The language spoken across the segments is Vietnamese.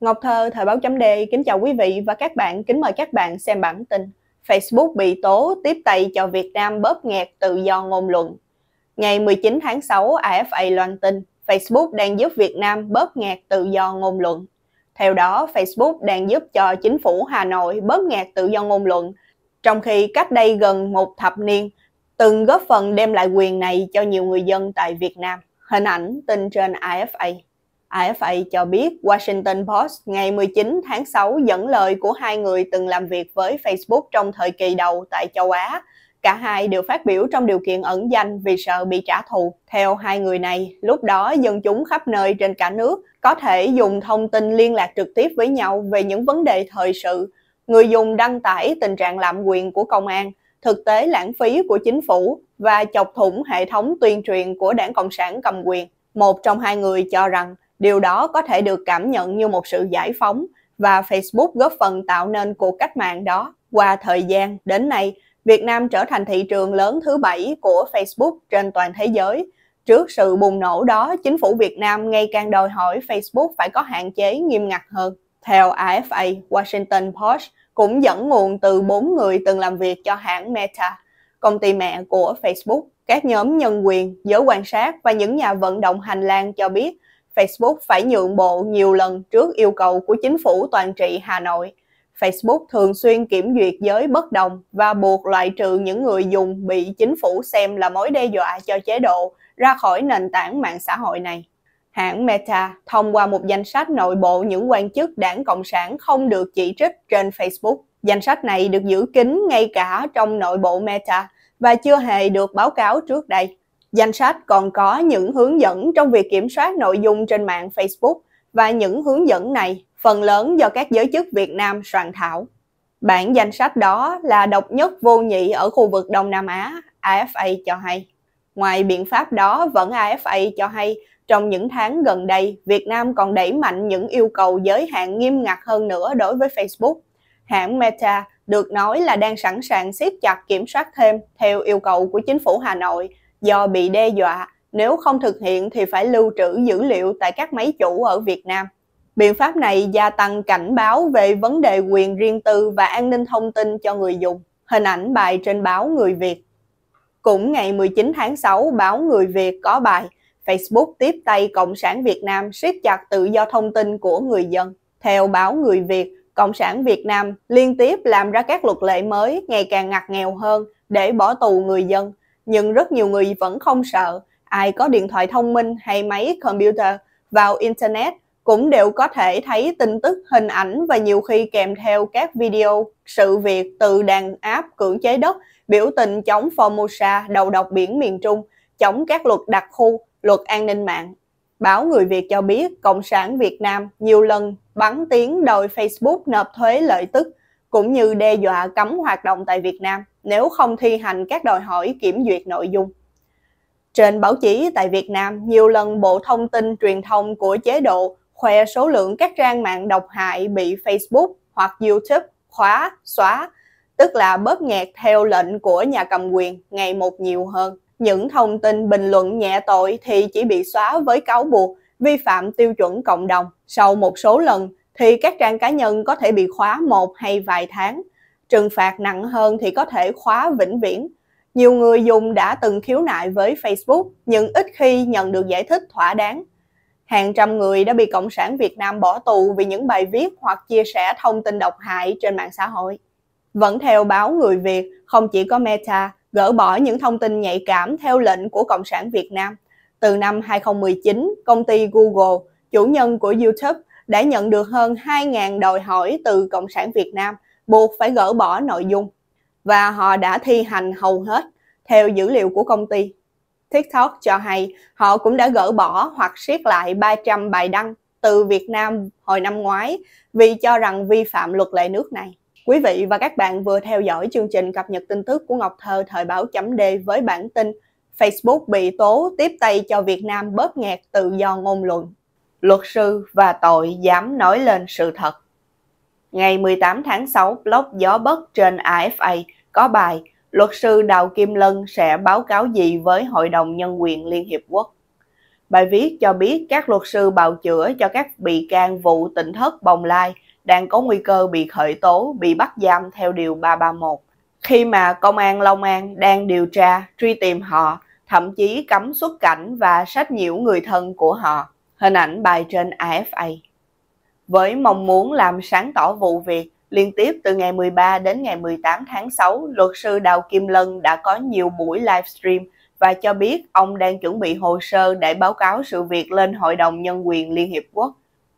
Ngọc Thơ, Thời báo chấm D, kính chào quý vị và các bạn, kính mời các bạn xem bản tin. Facebook bị tố tiếp tay cho Việt Nam bóp nghẹt tự do ngôn luận. Ngày 19 tháng 6, AFA loan tin Facebook đang giúp Việt Nam bóp nghẹt tự do ngôn luận. Theo đó, Facebook đang giúp cho chính phủ Hà Nội bóp nghẹt tự do ngôn luận, trong khi cách đây gần một thập niên, từng góp phần đem lại quyền này cho nhiều người dân tại Việt Nam. Hình ảnh tin trên AFA. AFA cho biết Washington Post ngày 19 tháng 6 dẫn lời của hai người từng làm việc với Facebook trong thời kỳ đầu tại châu Á. Cả hai đều phát biểu trong điều kiện ẩn danh vì sợ bị trả thù. Theo hai người này, lúc đó dân chúng khắp nơi trên cả nước có thể dùng thông tin liên lạc trực tiếp với nhau về những vấn đề thời sự. Người dùng đăng tải tình trạng lạm quyền của công an, thực tế lãng phí của chính phủ và chọc thủng hệ thống tuyên truyền của đảng Cộng sản cầm quyền. Một trong hai người cho rằng Điều đó có thể được cảm nhận như một sự giải phóng và Facebook góp phần tạo nên cuộc cách mạng đó. Qua thời gian đến nay, Việt Nam trở thành thị trường lớn thứ bảy của Facebook trên toàn thế giới. Trước sự bùng nổ đó, chính phủ Việt Nam ngày càng đòi hỏi Facebook phải có hạn chế nghiêm ngặt hơn. Theo AFA, Washington Post cũng dẫn nguồn từ bốn người từng làm việc cho hãng Meta, công ty mẹ của Facebook. Các nhóm nhân quyền, giới quan sát và những nhà vận động hành lang cho biết Facebook phải nhượng bộ nhiều lần trước yêu cầu của chính phủ toàn trị Hà Nội. Facebook thường xuyên kiểm duyệt giới bất đồng và buộc loại trừ những người dùng bị chính phủ xem là mối đe dọa cho chế độ ra khỏi nền tảng mạng xã hội này. Hãng Meta thông qua một danh sách nội bộ những quan chức đảng Cộng sản không được chỉ trích trên Facebook. Danh sách này được giữ kín ngay cả trong nội bộ Meta và chưa hề được báo cáo trước đây. Danh sách còn có những hướng dẫn trong việc kiểm soát nội dung trên mạng Facebook và những hướng dẫn này phần lớn do các giới chức Việt Nam soạn thảo. Bản danh sách đó là độc nhất vô nhị ở khu vực Đông Nam Á, AFA cho hay. Ngoài biện pháp đó, vẫn AFA cho hay trong những tháng gần đây, Việt Nam còn đẩy mạnh những yêu cầu giới hạn nghiêm ngặt hơn nữa đối với Facebook. Hãng Meta được nói là đang sẵn sàng siết chặt kiểm soát thêm theo yêu cầu của chính phủ Hà Nội do bị đe dọa nếu không thực hiện thì phải lưu trữ dữ liệu tại các máy chủ ở Việt Nam. Biện pháp này gia tăng cảnh báo về vấn đề quyền riêng tư và an ninh thông tin cho người dùng, hình ảnh bài trên báo Người Việt. Cũng ngày 19 tháng 6, báo Người Việt có bài Facebook tiếp tay Cộng sản Việt Nam siết chặt tự do thông tin của người dân. Theo báo Người Việt, Cộng sản Việt Nam liên tiếp làm ra các luật lệ mới ngày càng ngặt nghèo hơn để bỏ tù người dân, nhưng rất nhiều người vẫn không sợ. Ai có điện thoại thông minh hay máy computer vào Internet cũng đều có thể thấy tin tức, hình ảnh và nhiều khi kèm theo các video sự việc từ đàn áp cưỡng chế đất, biểu tình chống Formosa, đầu độc biển miền Trung, chống các luật đặc khu, luật an ninh mạng. Báo Người Việt cho biết Cộng sản Việt Nam nhiều lần bắn tiếng đòi Facebook nộp thuế lợi tức cũng như đe dọa cấm hoạt động tại Việt Nam nếu không thi hành các đòi hỏi kiểm duyệt nội dung. Trên báo chí tại Việt Nam, nhiều lần Bộ Thông tin Truyền thông của chế độ khoe số lượng các trang mạng độc hại bị Facebook hoặc YouTube khóa, xóa, tức là bóp nghẹt theo lệnh của nhà cầm quyền ngày một nhiều hơn. Những thông tin bình luận nhẹ tội thì chỉ bị xóa với cáo buộc vi phạm tiêu chuẩn cộng đồng. Sau một số lần, thì các trang cá nhân có thể bị khóa một hay vài tháng. Trừng phạt nặng hơn thì có thể khóa vĩnh viễn. Nhiều người dùng đã từng khiếu nại với Facebook nhưng ít khi nhận được giải thích thỏa đáng. Hàng trăm người đã bị Cộng sản Việt Nam bỏ tù vì những bài viết hoặc chia sẻ thông tin độc hại trên mạng xã hội. Vẫn theo báo Người Việt, không chỉ có Meta gỡ bỏ những thông tin nhạy cảm theo lệnh của Cộng sản Việt Nam. Từ năm 2019, công ty Google, chủ nhân của YouTube, đã nhận được hơn 2.000 đòi hỏi từ Cộng sản Việt Nam buộc phải gỡ bỏ nội dung và họ đã thi hành hầu hết theo dữ liệu của công ty. TikTok cho hay họ cũng đã gỡ bỏ hoặc siết lại 300 bài đăng từ Việt Nam hồi năm ngoái vì cho rằng vi phạm luật lệ nước này. Quý vị và các bạn vừa theo dõi chương trình cập nhật tin tức của Ngọc Thơ thời báo chấm D với bản tin Facebook bị tố tiếp tay cho Việt Nam bóp nghẹt tự do ngôn luận luật sư và tội dám nói lên sự thật. Ngày 18 tháng 6, blog Gió Bất trên AFA có bài Luật sư Đào Kim Lân sẽ báo cáo gì với Hội đồng Nhân quyền Liên Hiệp Quốc? Bài viết cho biết các luật sư bào chữa cho các bị can vụ tỉnh thất Bồng Lai đang có nguy cơ bị khởi tố, bị bắt giam theo Điều 331. Khi mà Công an Long An đang điều tra, truy tìm họ, thậm chí cấm xuất cảnh và sách nhiễu người thân của họ. Hình ảnh bài trên AFA. Với mong muốn làm sáng tỏ vụ việc, liên tiếp từ ngày 13 đến ngày 18 tháng 6, luật sư Đào Kim Lân đã có nhiều buổi livestream và cho biết ông đang chuẩn bị hồ sơ để báo cáo sự việc lên Hội đồng Nhân quyền Liên Hiệp Quốc.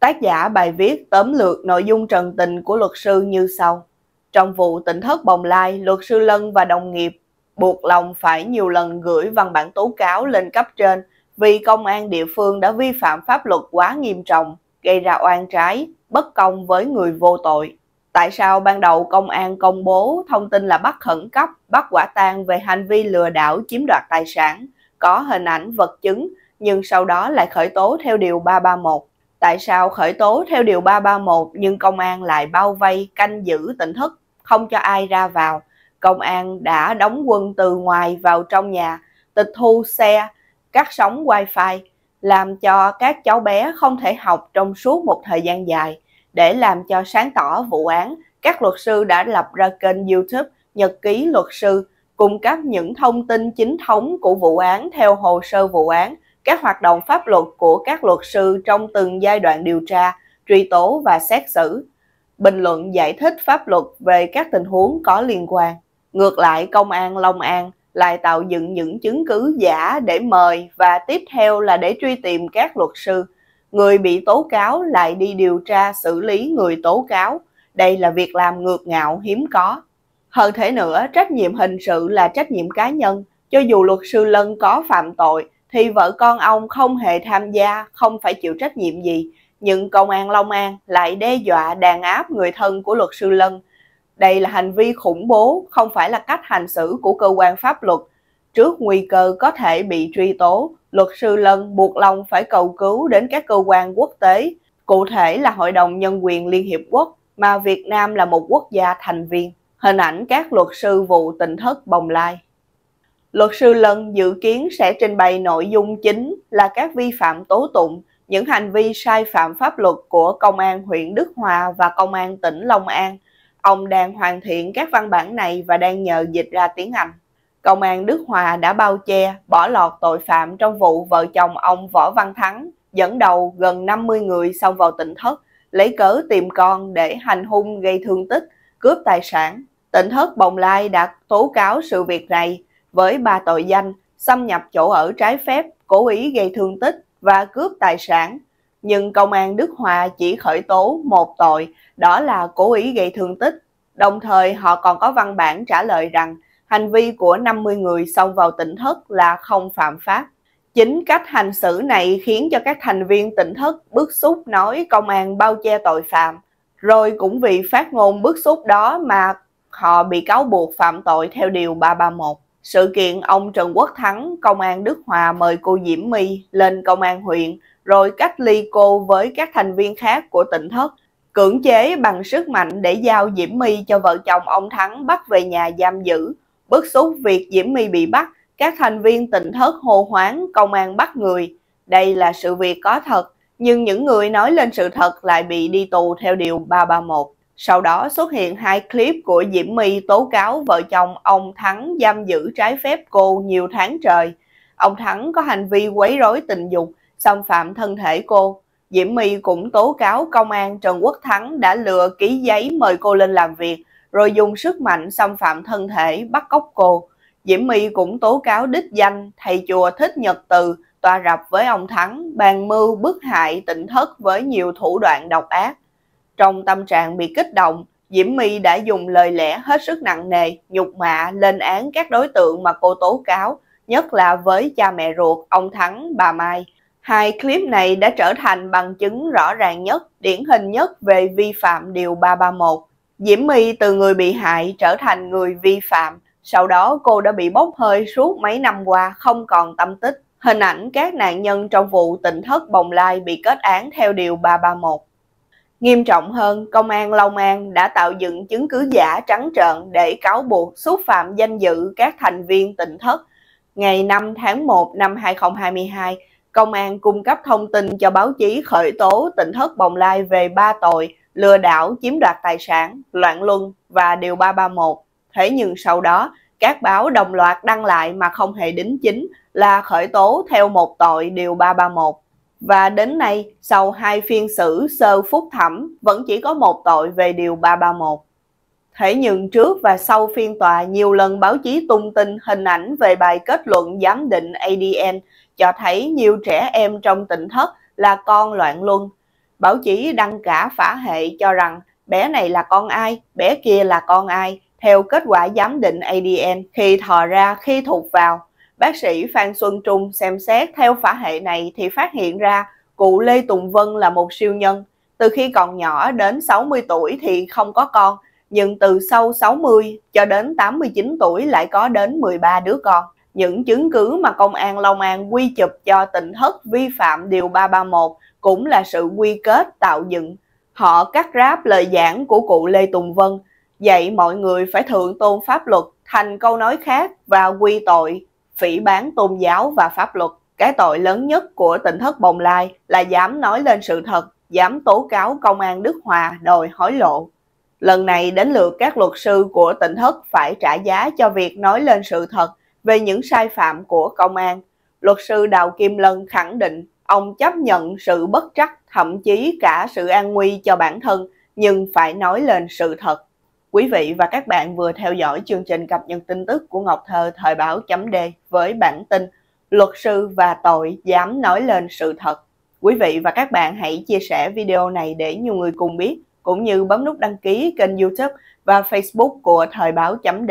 Tác giả bài viết tóm lược nội dung trần tình của luật sư như sau. Trong vụ tỉnh thất Bồng Lai, luật sư Lân và đồng nghiệp buộc lòng phải nhiều lần gửi văn bản tố cáo lên cấp trên – vì công an địa phương đã vi phạm pháp luật quá nghiêm trọng, gây ra oan trái, bất công với người vô tội. Tại sao ban đầu công an công bố thông tin là bắt khẩn cấp, bắt quả tang về hành vi lừa đảo chiếm đoạt tài sản, có hình ảnh vật chứng nhưng sau đó lại khởi tố theo điều 331? Tại sao khởi tố theo điều 331 nhưng công an lại bao vây canh giữ tỉnh thức, không cho ai ra vào? Công an đã đóng quân từ ngoài vào trong nhà, tịch thu xe, cắt sóng wifi làm cho các cháu bé không thể học trong suốt một thời gian dài để làm cho sáng tỏ vụ án các luật sư đã lập ra kênh youtube nhật ký luật sư cung cấp những thông tin chính thống của vụ án theo hồ sơ vụ án các hoạt động pháp luật của các luật sư trong từng giai đoạn điều tra truy tố và xét xử bình luận giải thích pháp luật về các tình huống có liên quan ngược lại công an long an lại tạo dựng những chứng cứ giả để mời và tiếp theo là để truy tìm các luật sư. Người bị tố cáo lại đi điều tra xử lý người tố cáo. Đây là việc làm ngược ngạo hiếm có. Hơn thế nữa, trách nhiệm hình sự là trách nhiệm cá nhân. Cho dù luật sư Lân có phạm tội, thì vợ con ông không hề tham gia, không phải chịu trách nhiệm gì. Nhưng công an Long An lại đe dọa đàn áp người thân của luật sư Lân, đây là hành vi khủng bố, không phải là cách hành xử của cơ quan pháp luật. Trước nguy cơ có thể bị truy tố, luật sư Lân buộc lòng phải cầu cứu đến các cơ quan quốc tế, cụ thể là Hội đồng Nhân quyền Liên Hiệp Quốc, mà Việt Nam là một quốc gia thành viên. Hình ảnh các luật sư vụ tình thất bồng lai. Luật sư Lân dự kiến sẽ trình bày nội dung chính là các vi phạm tố tụng, những hành vi sai phạm pháp luật của Công an huyện Đức Hòa và Công an tỉnh Long An Ông đang hoàn thiện các văn bản này và đang nhờ dịch ra tiếng Anh. Công an Đức Hòa đã bao che, bỏ lọt tội phạm trong vụ vợ chồng ông Võ Văn Thắng dẫn đầu gần 50 người xông vào tỉnh thất, lấy cớ tìm con để hành hung gây thương tích, cướp tài sản. Tỉnh thất Bồng Lai đã tố cáo sự việc này với ba tội danh xâm nhập chỗ ở trái phép, cố ý gây thương tích và cướp tài sản nhưng công an Đức Hòa chỉ khởi tố một tội, đó là cố ý gây thương tích. Đồng thời họ còn có văn bản trả lời rằng hành vi của 50 người xông vào tỉnh thất là không phạm pháp. Chính cách hành xử này khiến cho các thành viên tỉnh thất bức xúc nói công an bao che tội phạm. Rồi cũng vì phát ngôn bức xúc đó mà họ bị cáo buộc phạm tội theo Điều 331. Sự kiện ông Trần Quốc Thắng, Công an Đức Hòa mời cô Diễm My lên Công an huyện rồi cách ly cô với các thành viên khác của tỉnh thất, cưỡng chế bằng sức mạnh để giao Diễm My cho vợ chồng ông Thắng bắt về nhà giam giữ. Bức xúc việc Diễm My bị bắt, các thành viên tỉnh thất hô hoáng công an bắt người. Đây là sự việc có thật, nhưng những người nói lên sự thật lại bị đi tù theo điều 331. Sau đó xuất hiện hai clip của Diễm My tố cáo vợ chồng ông Thắng giam giữ trái phép cô nhiều tháng trời. Ông Thắng có hành vi quấy rối tình dục, xâm phạm thân thể cô. Diễm My cũng tố cáo công an Trần Quốc Thắng đã lừa ký giấy mời cô lên làm việc, rồi dùng sức mạnh xâm phạm thân thể bắt cóc cô. Diễm My cũng tố cáo đích danh thầy chùa Thích Nhật Từ tòa rập với ông Thắng, bàn mưu bức hại tịnh thất với nhiều thủ đoạn độc ác. Trong tâm trạng bị kích động, Diễm My đã dùng lời lẽ hết sức nặng nề, nhục mạ, lên án các đối tượng mà cô tố cáo, nhất là với cha mẹ ruột, ông Thắng, bà Mai. Hai clip này đã trở thành bằng chứng rõ ràng nhất, điển hình nhất về vi phạm Điều 331. Diễm My từ người bị hại trở thành người vi phạm, sau đó cô đã bị bốc hơi suốt mấy năm qua không còn tâm tích. Hình ảnh các nạn nhân trong vụ tỉnh thất Bồng Lai bị kết án theo Điều 331. Nghiêm trọng hơn, Công an Long An đã tạo dựng chứng cứ giả trắng trợn để cáo buộc xúc phạm danh dự các thành viên tỉnh thất. Ngày 5 tháng 1 năm 2022, Công an cung cấp thông tin cho báo chí khởi tố tỉnh thất Bồng Lai về 3 tội lừa đảo, chiếm đoạt tài sản, loạn luân và điều 331. Thế nhưng sau đó, các báo đồng loạt đăng lại mà không hề đính chính là khởi tố theo một tội điều 331. Và đến nay, sau hai phiên xử sơ phúc thẩm, vẫn chỉ có một tội về điều 331. Thế nhưng trước và sau phiên tòa, nhiều lần báo chí tung tin hình ảnh về bài kết luận giám định ADN cho thấy nhiều trẻ em trong tỉnh thất là con loạn luân. Báo chí đăng cả phả hệ cho rằng bé này là con ai, bé kia là con ai, theo kết quả giám định ADN khi thò ra khi thuộc vào. Bác sĩ Phan Xuân Trung xem xét theo phả hệ này thì phát hiện ra cụ Lê Tùng Vân là một siêu nhân. Từ khi còn nhỏ đến 60 tuổi thì không có con, nhưng từ sau 60 cho đến 89 tuổi lại có đến 13 đứa con những chứng cứ mà Công an Long An quy chụp cho tỉnh Hất vi phạm Điều 331 cũng là sự quy kết tạo dựng. Họ cắt ráp lời giảng của cụ Lê Tùng Vân, dạy mọi người phải thượng tôn pháp luật thành câu nói khác và quy tội, phỉ bán tôn giáo và pháp luật. Cái tội lớn nhất của tỉnh Thất Bồng Lai là dám nói lên sự thật, dám tố cáo công an Đức Hòa đòi hối lộ. Lần này đến lượt các luật sư của tỉnh Thất phải trả giá cho việc nói lên sự thật, về những sai phạm của công an, luật sư Đào Kim Lân khẳng định ông chấp nhận sự bất trắc, thậm chí cả sự an nguy cho bản thân, nhưng phải nói lên sự thật. Quý vị và các bạn vừa theo dõi chương trình cập nhật tin tức của Ngọc Thơ thời báo chấm D với bản tin Luật sư và tội dám nói lên sự thật. Quý vị và các bạn hãy chia sẻ video này để nhiều người cùng biết, cũng như bấm nút đăng ký kênh youtube và facebook của thời báo chấm D